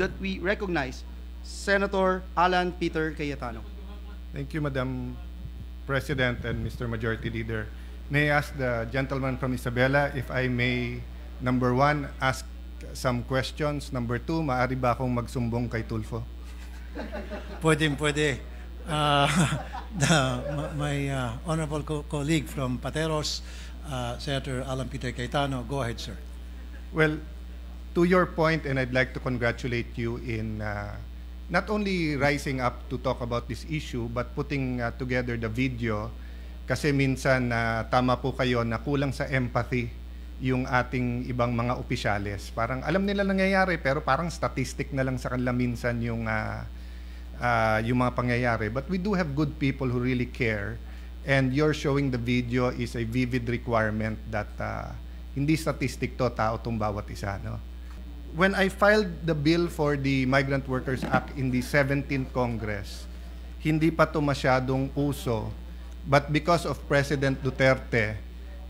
that we recognize Senator Alan Peter Cayetano. Thank you, Madam President and Mr. Majority Leader. May I ask the gentleman from Isabela if I may, number one, ask some questions. Number two, maaari ba akong magsumbong kay Tulfo? pwede, pwede. Uh, the, my uh, honorable co colleague from Pateros, uh, Senator Alan Peter Cayetano, go ahead, sir. Well, to your point, and I'd like to congratulate you in uh, not only rising up to talk about this issue, but putting uh, together the video. Kasi minsan, uh, tama po kayo na kulang sa empathy yung ating ibang mga opisyales. Parang alam nila nangyayari, pero parang statistic na lang sa kanila minsan yung, uh, uh, yung mga pangyayari. But we do have good people who really care. And you're showing the video is a vivid requirement that uh, hindi statistic to, tao tong bawat isa. No? when I filed the bill for the Migrant Workers Act in the 17th Congress, hindi pa to masyadong uso. But because of President Duterte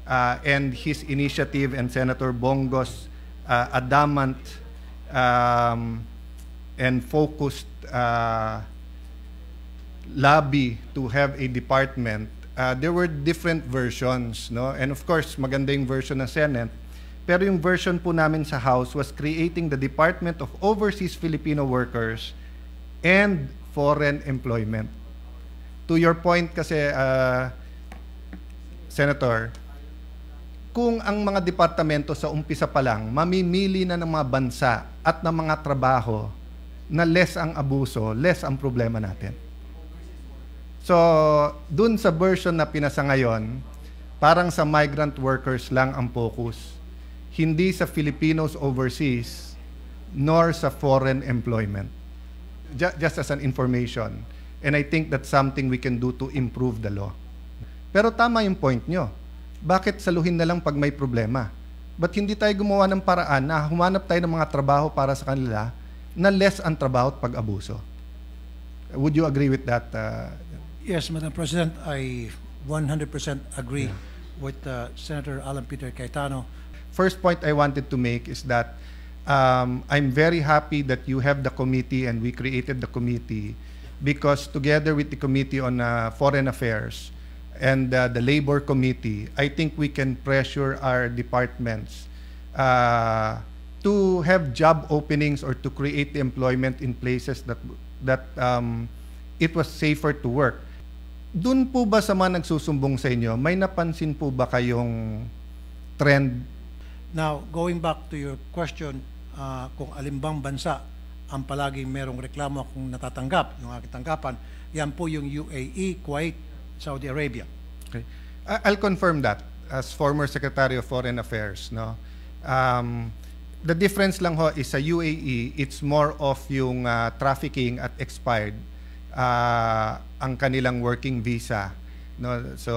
uh, and his initiative and Senator Bongo's uh, adamant um, and focused uh, lobby to have a department, uh, there were different versions. no? And of course, magandang version ng Senate pero yung version po namin sa House was creating the Department of Overseas Filipino Workers and Foreign Employment. To your point kasi, uh, Senator, kung ang mga departamento sa umpisa pa lang mamimili na ng mga bansa at ng mga trabaho na less ang abuso, less ang problema natin. So, dun sa version na pinasa ngayon, parang sa migrant workers lang ang focus hindi sa Filipinos overseas nor sa foreign employment. Just, just as an information. And I think that's something we can do to improve the law. Pero tama yung point nyo. Bakit saluhin na lang pag may problema? But hindi tayo gumawa ng paraan na humanap tayo ng mga trabaho para sa kanila na less ang trabaho at pag-abuso? Would you agree with that? Uh, yes, Madam President. I 100% agree yeah. with uh, Senator Alan Peter Cayetano first point I wanted to make is that um, I'm very happy that you have the committee and we created the committee because together with the Committee on uh, Foreign Affairs and uh, the Labor Committee, I think we can pressure our departments uh, to have job openings or to create employment in places that that um, it was safer to work. Doon po ba sa mga nagsusumbong sa inyo, may napansin po ba kayong trend Now, going back to your question, uh, kung alimbang bansa ang palaging merong reklamo akong natatanggap, yung aking tanggapan, yan po yung UAE, Kuwait, Saudi Arabia. Okay. I'll confirm that as former Secretary of Foreign Affairs. No? Um, the difference lang ho is sa UAE, it's more of yung uh, trafficking at expired uh, ang kanilang working visa. No? So,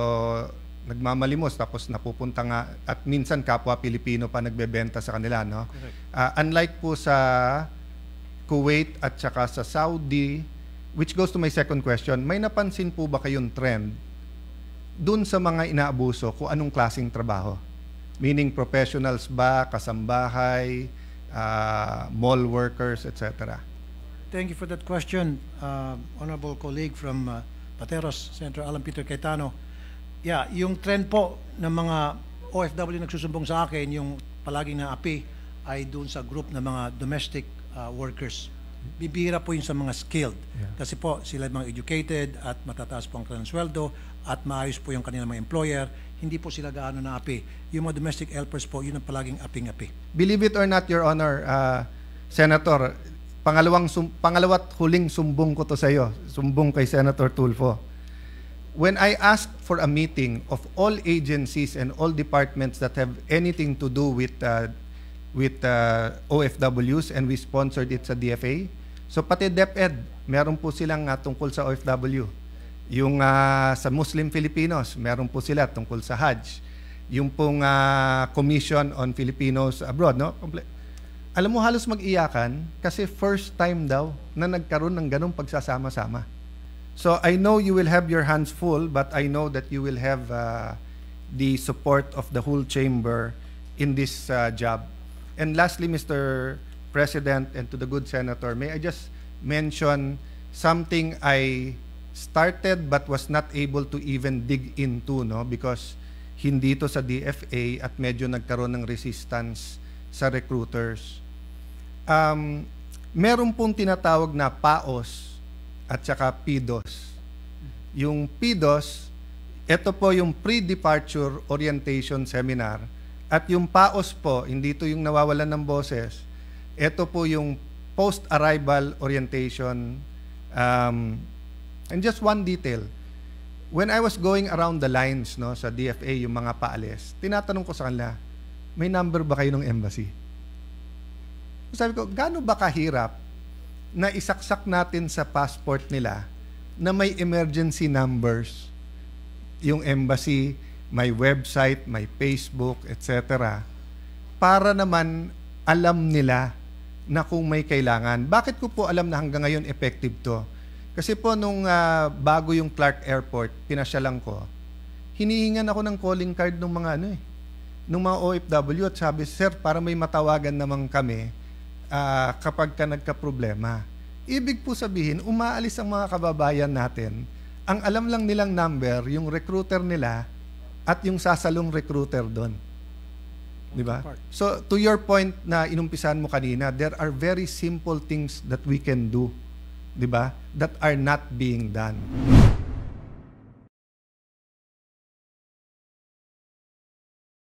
nagmamalimos tapos napupunta nga at minsan kapwa Pilipino pa nagbebenta sa kanila no. Uh, unlike po sa Kuwait at saka sa Saudi which goes to my second question, may napansin po ba kayong trend dun sa mga inaabuso kung anong klasing trabaho? Meaning professionals ba, kasambahay, uh, mall workers, etc. Thank you for that question, uh, honorable colleague from uh, Pateros, Central Alan Peter Caetano. Yeah, yung trend po ng mga OFW nagsusumbong sa akin, yung palaging na api ay doon sa group ng mga domestic uh, workers. Bibira po yun sa mga skilled. Yeah. Kasi po sila mga educated at matataas po ang kanilang sweldo at maayos po yung kanilang mga employer. Hindi po sila gaano na api. Yung mga domestic helpers po, yun ang palaging aping-api. Believe it or not, Your Honor, uh, Senator, pangalawang sum- pangalawat huling sumbong ko to sa iyo. Sumbong kay Senator Tulfo when I asked for a meeting of all agencies and all departments that have anything to do with uh, with uh, OFWs and we sponsored it sa DFA. So pati DepEd, meron po silang uh, tungkol sa OFW. Yung uh, sa Muslim Filipinos, meron po sila tungkol sa Hajj. Yung pong uh, Commission on Filipinos Abroad, no? Comple Alam mo halos mag-iyakan kasi first time daw na nagkaroon ng ganong pagsasama-sama. So I know you will have your hands full, but I know that you will have uh, the support of the whole chamber in this uh, job. And lastly, Mr. President, and to the good senator, may I just mention something I started but was not able to even dig into, no? Because hindi to sa DFA at medyo nagkaroon ng resistance sa recruiters. Um, meron pong tinatawag na PAOS, at saka PIDOS. Yung PIDOS, ito po yung pre-departure orientation seminar at yung PAOS po, hindi to yung nawawalan ng boses, ito po yung post-arrival orientation. Um, and just one detail, when I was going around the lines no sa DFA, yung mga paalis, tinatanong ko sa kanila, may number ba kayo ng embassy? Sabi ko, gaano ba kahirap na isaksak natin sa passport nila na may emergency numbers yung embassy, may website, may Facebook, etc. para naman alam nila na kung may kailangan. Bakit ko po alam na hanggang ngayon effective to? Kasi po nung uh, bago yung Clark Airport, pinasyalan ko, hinihingan ako ng calling card ng mga ano eh, ng mga OFW at sabi, Sir, para may matawagan naman kami uh, kapag ka nagka-problema. Ibig po sabihin, umaalis ang mga kababayan natin. Ang alam lang nilang number, yung recruiter nila at yung sasalong recruiter doon. Di ba? So, to your point na inumpisan mo kanina, there are very simple things that we can do, di ba? That are not being done.